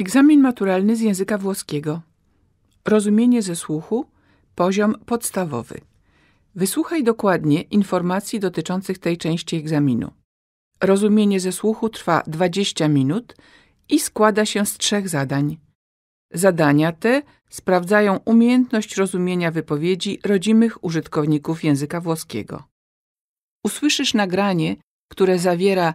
Egzamin maturalny z języka włoskiego. Rozumienie ze słuchu, poziom podstawowy. Wysłuchaj dokładnie informacji dotyczących tej części egzaminu. Rozumienie ze słuchu trwa 20 minut i składa się z trzech zadań. Zadania te sprawdzają umiejętność rozumienia wypowiedzi rodzimych użytkowników języka włoskiego. Usłyszysz nagranie, które zawiera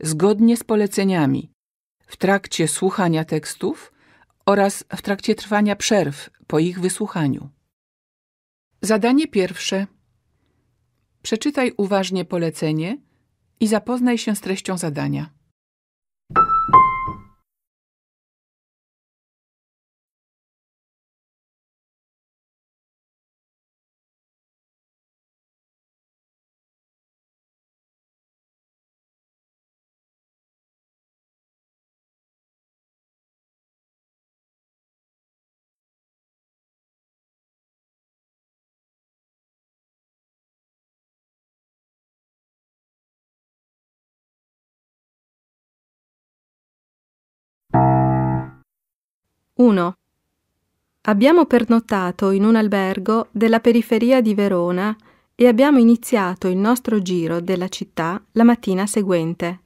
zgodnie z poleceniami w trakcie słuchania tekstów oraz w trakcie trwania przerw po ich wysłuchaniu. Zadanie pierwsze. Przeczytaj uważnie polecenie i zapoznaj się z treścią zadania. 1. Abbiamo pernottato in un albergo della periferia di Verona e abbiamo iniziato il nostro giro della città la mattina seguente.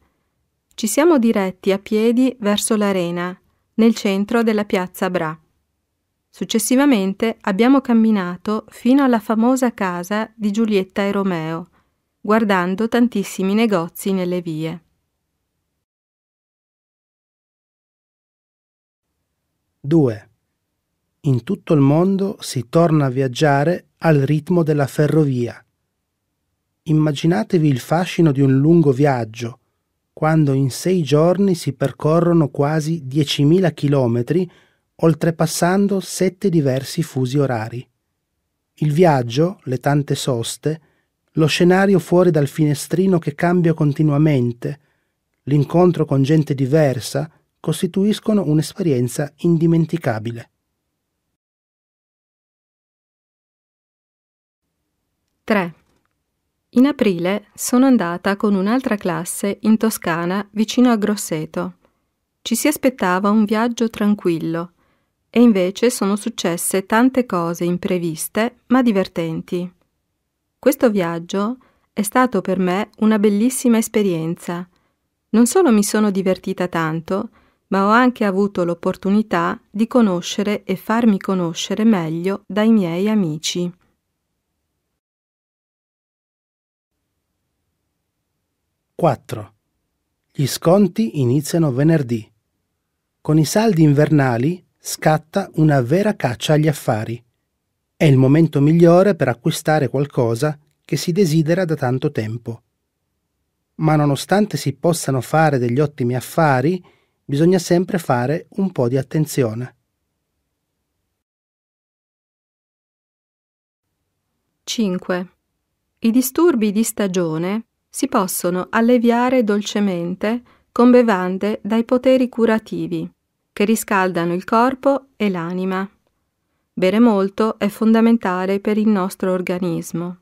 Ci siamo diretti a piedi verso l'arena, nel centro della piazza Bra. Successivamente abbiamo camminato fino alla famosa casa di Giulietta e Romeo, guardando tantissimi negozi nelle vie. 2. In tutto il mondo si torna a viaggiare al ritmo della ferrovia. Immaginatevi il fascino di un lungo viaggio, quando in sei giorni si percorrono quasi 10.000 chilometri, oltrepassando sette diversi fusi orari. Il viaggio, le tante soste, lo scenario fuori dal finestrino che cambia continuamente, l'incontro con gente diversa, costituiscono un'esperienza indimenticabile. 3. In aprile sono andata con un'altra classe in Toscana vicino a Grosseto. Ci si aspettava un viaggio tranquillo e invece sono successe tante cose impreviste ma divertenti. Questo viaggio è stato per me una bellissima esperienza. Non solo mi sono divertita tanto, ma ho anche avuto l'opportunità di conoscere e farmi conoscere meglio dai miei amici. Quattro. Gli sconti iniziano venerdì. Con i saldi invernali scatta una vera caccia agli affari. È il momento migliore per acquistare qualcosa che si desidera da tanto tempo. Ma nonostante si possano fare degli ottimi affari, bisogna sempre fare un po' di attenzione. 5. I disturbi di stagione si possono alleviare dolcemente con bevande dai poteri curativi, che riscaldano il corpo e l'anima. Bere molto è fondamentale per il nostro organismo.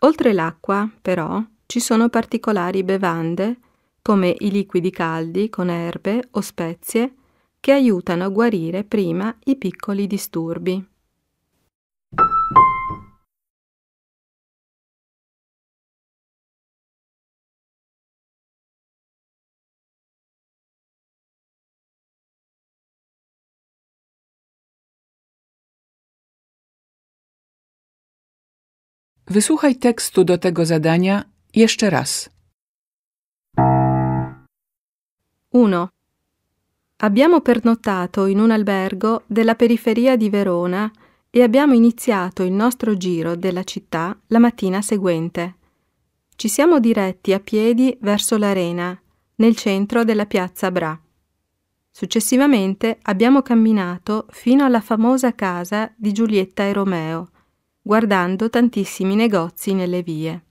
Oltre l'acqua, però, ci sono particolari bevande come i liquidi caldi con erbe o spezie, che aiutano a guarire prima i piccoli disturbi. Wysłuchaj tekstu do tego zadania jeszcze raz. 1. Abbiamo pernottato in un albergo della periferia di Verona e abbiamo iniziato il nostro giro della città la mattina seguente. Ci siamo diretti a piedi verso l'arena, nel centro della piazza Bra. Successivamente abbiamo camminato fino alla famosa casa di Giulietta e Romeo, guardando tantissimi negozi nelle vie.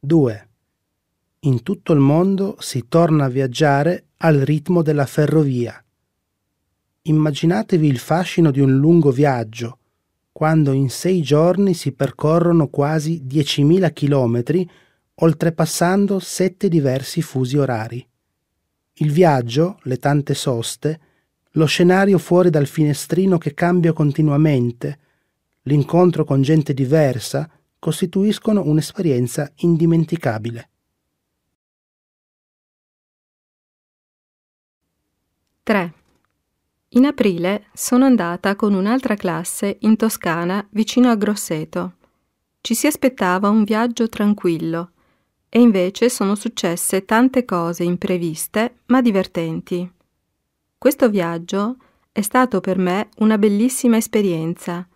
2. In tutto il mondo si torna a viaggiare al ritmo della ferrovia. Immaginatevi il fascino di un lungo viaggio, quando in sei giorni si percorrono quasi 10.000 chilometri, oltrepassando sette diversi fusi orari. Il viaggio, le tante soste, lo scenario fuori dal finestrino che cambia continuamente, l'incontro con gente diversa, costituiscono un'esperienza indimenticabile. 3. In aprile sono andata con un'altra classe in Toscana vicino a Grosseto. Ci si aspettava un viaggio tranquillo e invece sono successe tante cose impreviste ma divertenti. Questo viaggio è stato per me una bellissima esperienza.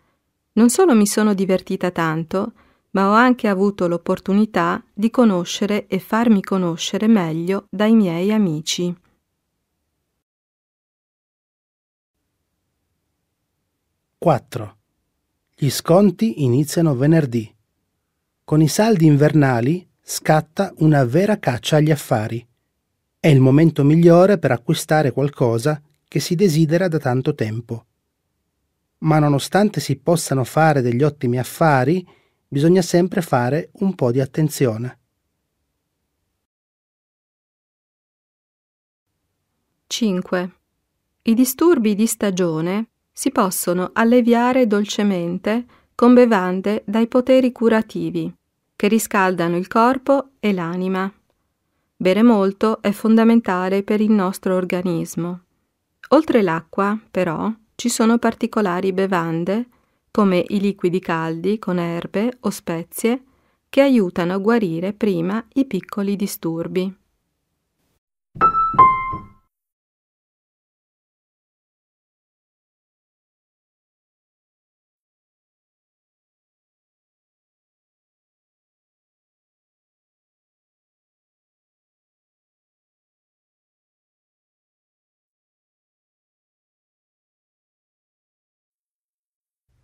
Non solo mi sono divertita tanto, ma ho anche avuto l'opportunità di conoscere e farmi conoscere meglio dai miei amici. Quattro. Gli sconti iniziano venerdì. Con i saldi invernali scatta una vera caccia agli affari. È il momento migliore per acquistare qualcosa che si desidera da tanto tempo. Ma nonostante si possano fare degli ottimi affari, bisogna sempre fare un po' di attenzione. 5. I disturbi di stagione si possono alleviare dolcemente con bevande dai poteri curativi, che riscaldano il corpo e l'anima. Bere molto è fondamentale per il nostro organismo. Oltre l'acqua, però, ci sono particolari bevande come i liquidi caldi con erbe o spezie, che aiutano a guarire prima i piccoli disturbi.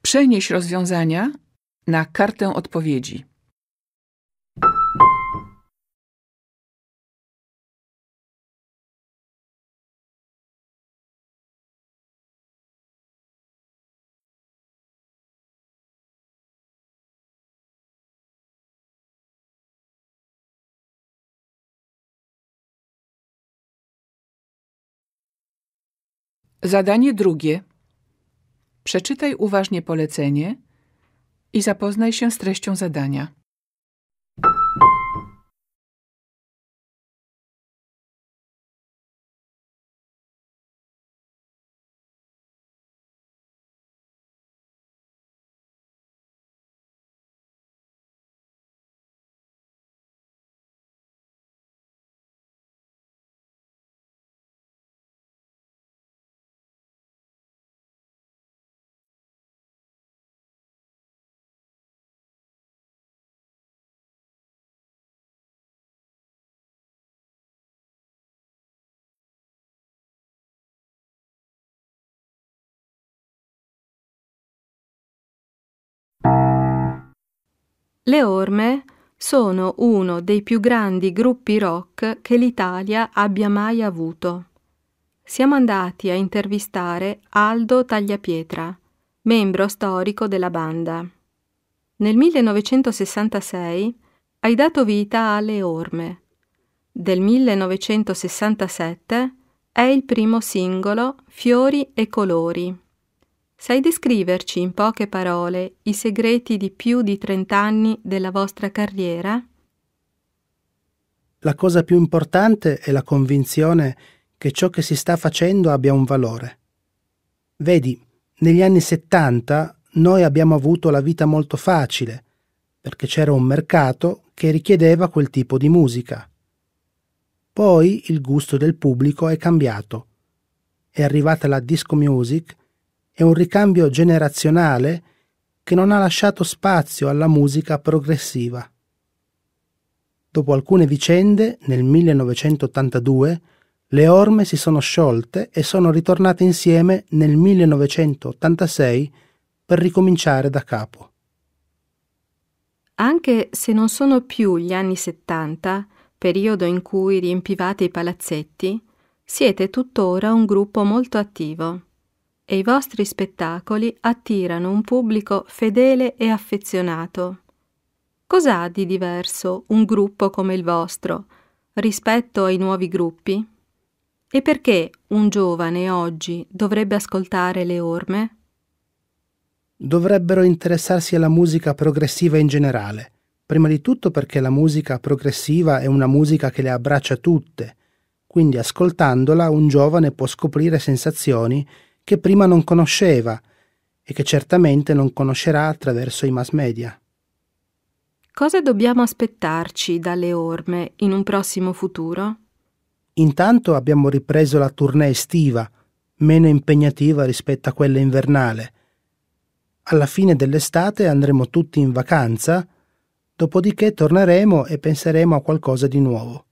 Przenieś rozwiązania na kartę odpowiedzi. Zadanie drugie. Przeczytaj uważnie polecenie i zapoznaj się z treścią zadania. Le orme sono uno dei più grandi gruppi rock che l'Italia abbia mai avuto. Siamo andati a intervistare Aldo Tagliapietra, membro storico della banda. Nel 1966 hai dato vita alle orme. Del 1967 è il primo singolo Fiori e colori. Sai descriverci in poche parole i segreti di più di 30 anni della vostra carriera? La cosa più importante è la convinzione che ciò che si sta facendo abbia un valore. Vedi, negli anni 70 noi abbiamo avuto la vita molto facile, perché c'era un mercato che richiedeva quel tipo di musica. Poi il gusto del pubblico è cambiato. È arrivata la disco music è un ricambio generazionale che non ha lasciato spazio alla musica progressiva. Dopo alcune vicende, nel 1982, le orme si sono sciolte e sono ritornate insieme nel 1986 per ricominciare da capo. Anche se non sono più gli anni 70, periodo in cui riempivate i palazzetti, siete tuttora un gruppo molto attivo e i vostri spettacoli attirano un pubblico fedele e affezionato. Cos'ha di diverso un gruppo come il vostro rispetto ai nuovi gruppi? E perché un giovane oggi dovrebbe ascoltare le orme? Dovrebbero interessarsi alla musica progressiva in generale, prima di tutto perché la musica progressiva è una musica che le abbraccia tutte, quindi ascoltandola un giovane può scoprire sensazioni che prima non conosceva e che certamente non conoscerà attraverso i mass media. Cosa dobbiamo aspettarci dalle orme in un prossimo futuro? Intanto abbiamo ripreso la tournée estiva, meno impegnativa rispetto a quella invernale. Alla fine dell'estate andremo tutti in vacanza, dopodiché torneremo e penseremo a qualcosa di nuovo.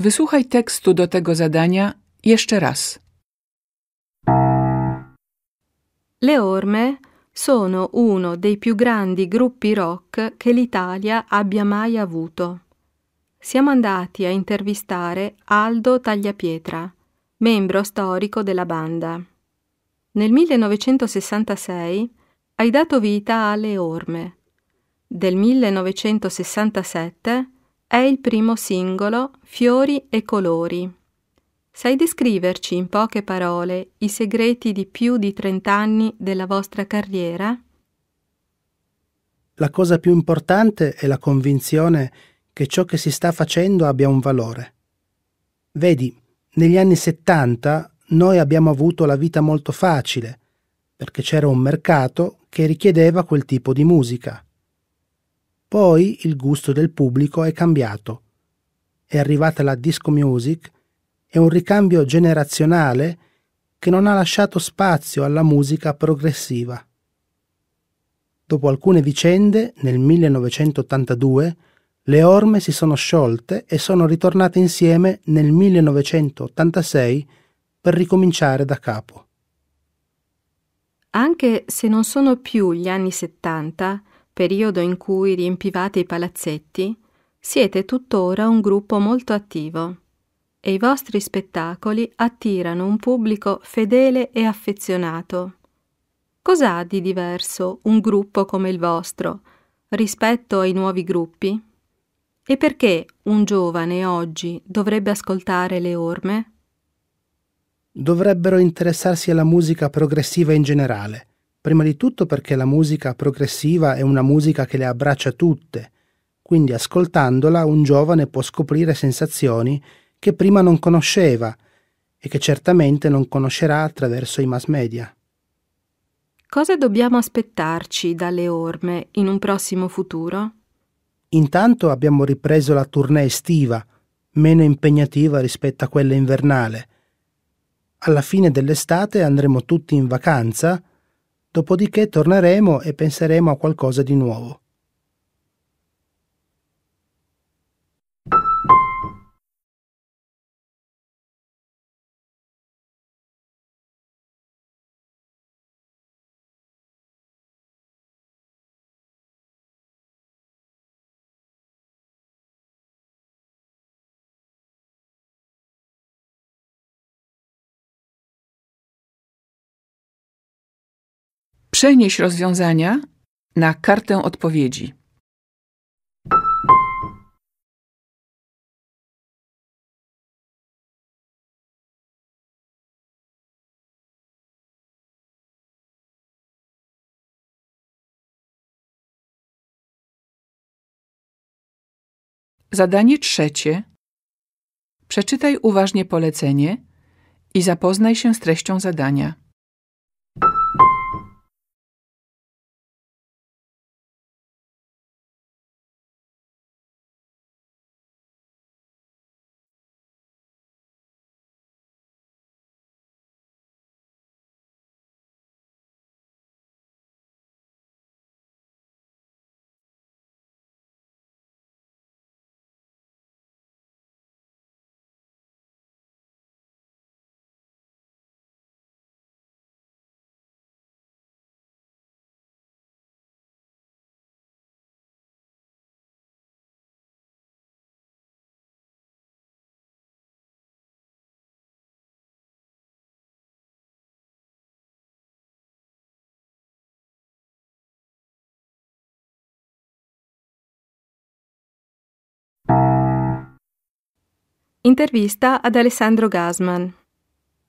Wysłuchaj tekstu do tego zadania jeszcze raz. Le orme sono uno dei più grandi gruppi rock che l'Italia abbia mai avuto. Siamo andati a intervistare Aldo Tagliapietra, membro storico della banda. Nel 1966 hai dato vita alle Orme. Del 1967 è il primo singolo Fiori e colori. Sai descriverci in poche parole i segreti di più di 30 anni della vostra carriera? La cosa più importante è la convinzione che ciò che si sta facendo abbia un valore. Vedi, negli anni 70 noi abbiamo avuto la vita molto facile, perché c'era un mercato che richiedeva quel tipo di musica. Poi il gusto del pubblico è cambiato. È arrivata la disco music e un ricambio generazionale che non ha lasciato spazio alla musica progressiva. Dopo alcune vicende, nel 1982, le orme si sono sciolte e sono ritornate insieme nel 1986 per ricominciare da capo. Anche se non sono più gli anni 70, periodo in cui riempivate i palazzetti, siete tuttora un gruppo molto attivo e i vostri spettacoli attirano un pubblico fedele e affezionato. Cos'ha di diverso un gruppo come il vostro rispetto ai nuovi gruppi? E perché un giovane oggi dovrebbe ascoltare le orme? Dovrebbero interessarsi alla musica progressiva in generale Prima di tutto perché la musica progressiva è una musica che le abbraccia tutte, quindi ascoltandola un giovane può scoprire sensazioni che prima non conosceva e che certamente non conoscerà attraverso i mass media. Cosa dobbiamo aspettarci dalle orme in un prossimo futuro? Intanto abbiamo ripreso la tournée estiva, meno impegnativa rispetto a quella invernale. Alla fine dell'estate andremo tutti in vacanza, Dopodiché torneremo e penseremo a qualcosa di nuovo. Przenieś rozwiązania na kartę odpowiedzi. Zadanie trzecie. Przeczytaj uważnie polecenie i zapoznaj się z treścią zadania. Intervista ad Alessandro Gasman.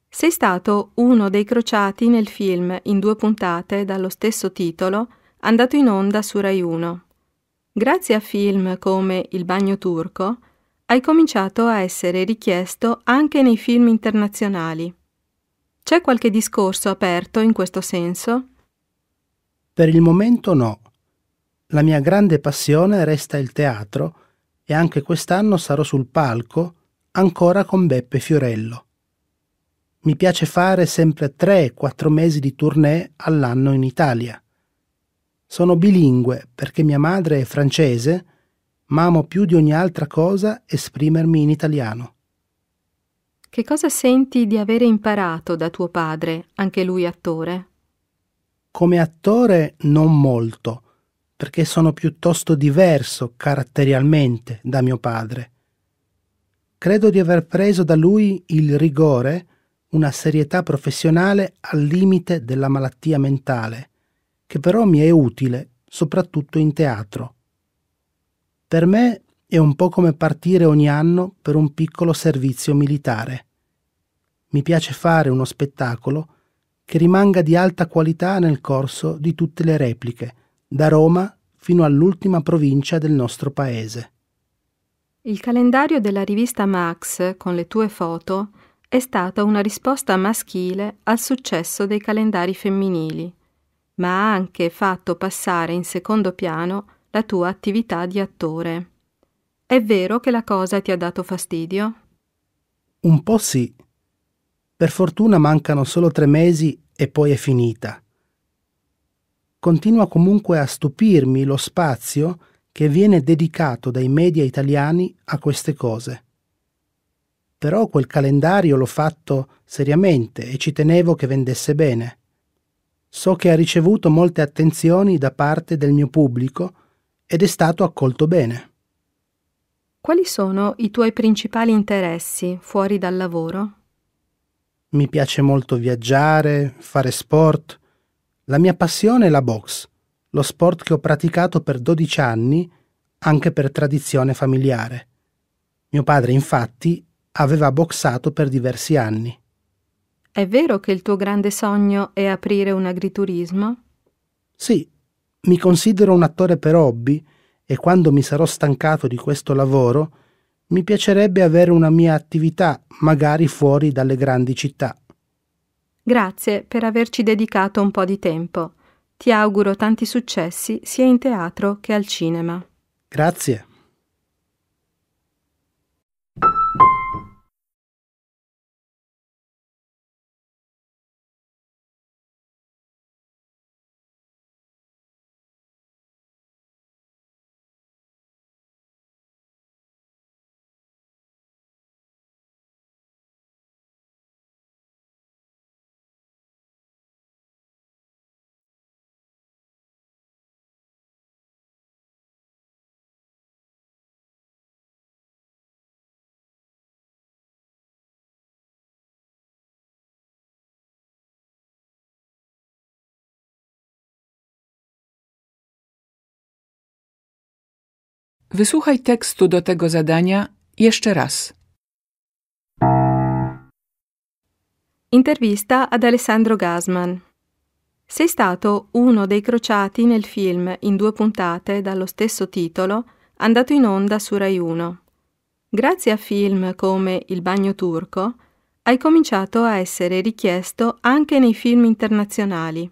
Sei stato uno dei crociati nel film in due puntate dallo stesso titolo, andato in onda su Rai 1. Grazie a film come Il bagno turco, hai cominciato a essere richiesto anche nei film internazionali. C'è qualche discorso aperto in questo senso? Per il momento no. La mia grande passione resta il teatro e anche quest'anno sarò sul palco ancora con Beppe Fiorello. Mi piace fare sempre 3-4 mesi di tournée all'anno in Italia. Sono bilingue perché mia madre è francese, ma amo più di ogni altra cosa esprimermi in italiano. Che cosa senti di avere imparato da tuo padre, anche lui attore? Come attore non molto, perché sono piuttosto diverso caratterialmente da mio padre credo di aver preso da lui il rigore, una serietà professionale al limite della malattia mentale, che però mi è utile, soprattutto in teatro. Per me è un po' come partire ogni anno per un piccolo servizio militare. Mi piace fare uno spettacolo che rimanga di alta qualità nel corso di tutte le repliche, da Roma fino all'ultima provincia del nostro paese. Il calendario della rivista Max con le tue foto è stata una risposta maschile al successo dei calendari femminili, ma ha anche fatto passare in secondo piano la tua attività di attore. È vero che la cosa ti ha dato fastidio? Un po' sì. Per fortuna mancano solo tre mesi e poi è finita. Continua comunque a stupirmi lo spazio che viene dedicato dai media italiani a queste cose. Però quel calendario l'ho fatto seriamente e ci tenevo che vendesse bene. So che ha ricevuto molte attenzioni da parte del mio pubblico ed è stato accolto bene. Quali sono i tuoi principali interessi fuori dal lavoro? Mi piace molto viaggiare, fare sport. La mia passione è la boxe lo sport che ho praticato per 12 anni anche per tradizione familiare. Mio padre, infatti, aveva boxato per diversi anni. È vero che il tuo grande sogno è aprire un agriturismo? Sì, mi considero un attore per hobby e quando mi sarò stancato di questo lavoro mi piacerebbe avere una mia attività, magari fuori dalle grandi città. Grazie per averci dedicato un po' di tempo. Ti auguro tanti successi sia in teatro che al cinema. Grazie. Wysłuchaj tekstu do tego zadania jeszcze raz. Intervista ad Alessandro Gasman. Sei stato uno dei crociati nel film in due puntate dallo stesso titolo, andato in onda su Rai 1. Grazie a film come Il bagno turco, hai cominciato a essere richiesto anche nei film internazionali.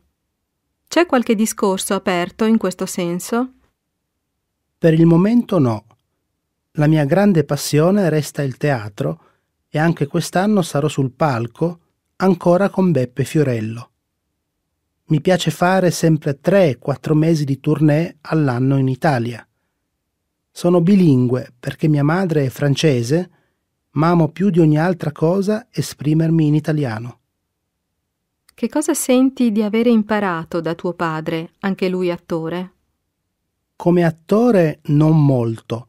C'è qualche discorso aperto in questo senso? Per il momento no. La mia grande passione resta il teatro e anche quest'anno sarò sul palco, ancora con Beppe Fiorello. Mi piace fare sempre 3-4 mesi di tournée all'anno in Italia. Sono bilingue perché mia madre è francese, ma amo più di ogni altra cosa esprimermi in italiano. Che cosa senti di avere imparato da tuo padre, anche lui attore? Come attore non molto,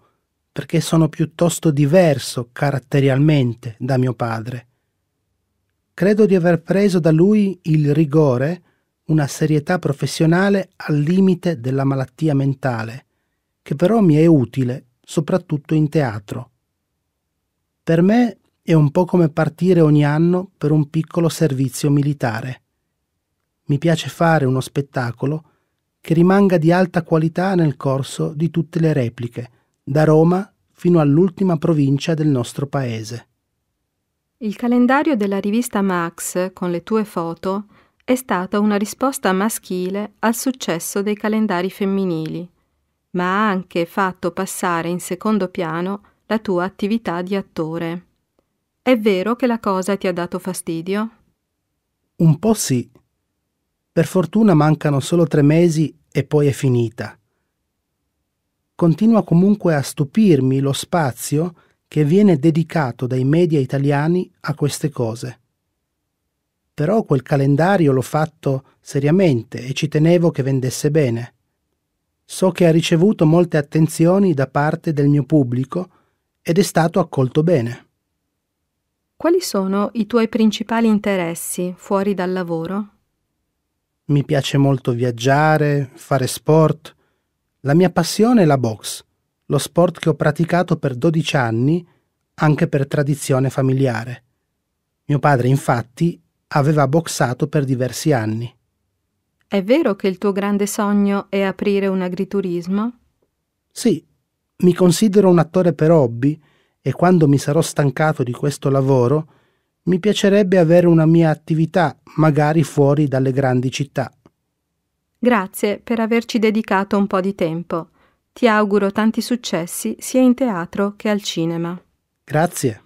perché sono piuttosto diverso caratterialmente da mio padre. Credo di aver preso da lui il rigore, una serietà professionale al limite della malattia mentale, che però mi è utile soprattutto in teatro. Per me è un po' come partire ogni anno per un piccolo servizio militare. Mi piace fare uno spettacolo che rimanga di alta qualità nel corso di tutte le repliche, da Roma fino all'ultima provincia del nostro paese. Il calendario della rivista Max con le tue foto è stata una risposta maschile al successo dei calendari femminili, ma ha anche fatto passare in secondo piano la tua attività di attore. È vero che la cosa ti ha dato fastidio? Un po' sì, per fortuna mancano solo tre mesi e poi è finita. Continua comunque a stupirmi lo spazio che viene dedicato dai media italiani a queste cose. Però quel calendario l'ho fatto seriamente e ci tenevo che vendesse bene. So che ha ricevuto molte attenzioni da parte del mio pubblico ed è stato accolto bene. Quali sono i tuoi principali interessi fuori dal lavoro? Mi piace molto viaggiare, fare sport. La mia passione è la box, lo sport che ho praticato per 12 anni, anche per tradizione familiare. Mio padre, infatti, aveva boxato per diversi anni. È vero che il tuo grande sogno è aprire un agriturismo? Sì, mi considero un attore per hobby e quando mi sarò stancato di questo lavoro mi piacerebbe avere una mia attività, magari fuori dalle grandi città. Grazie per averci dedicato un po' di tempo. Ti auguro tanti successi sia in teatro che al cinema. Grazie.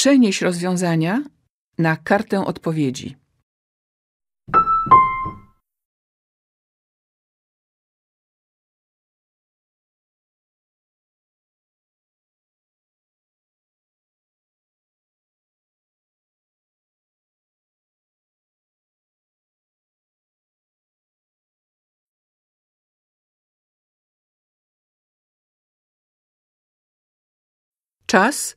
Przenieś rozwiązania na kartę odpowiedzi. Czas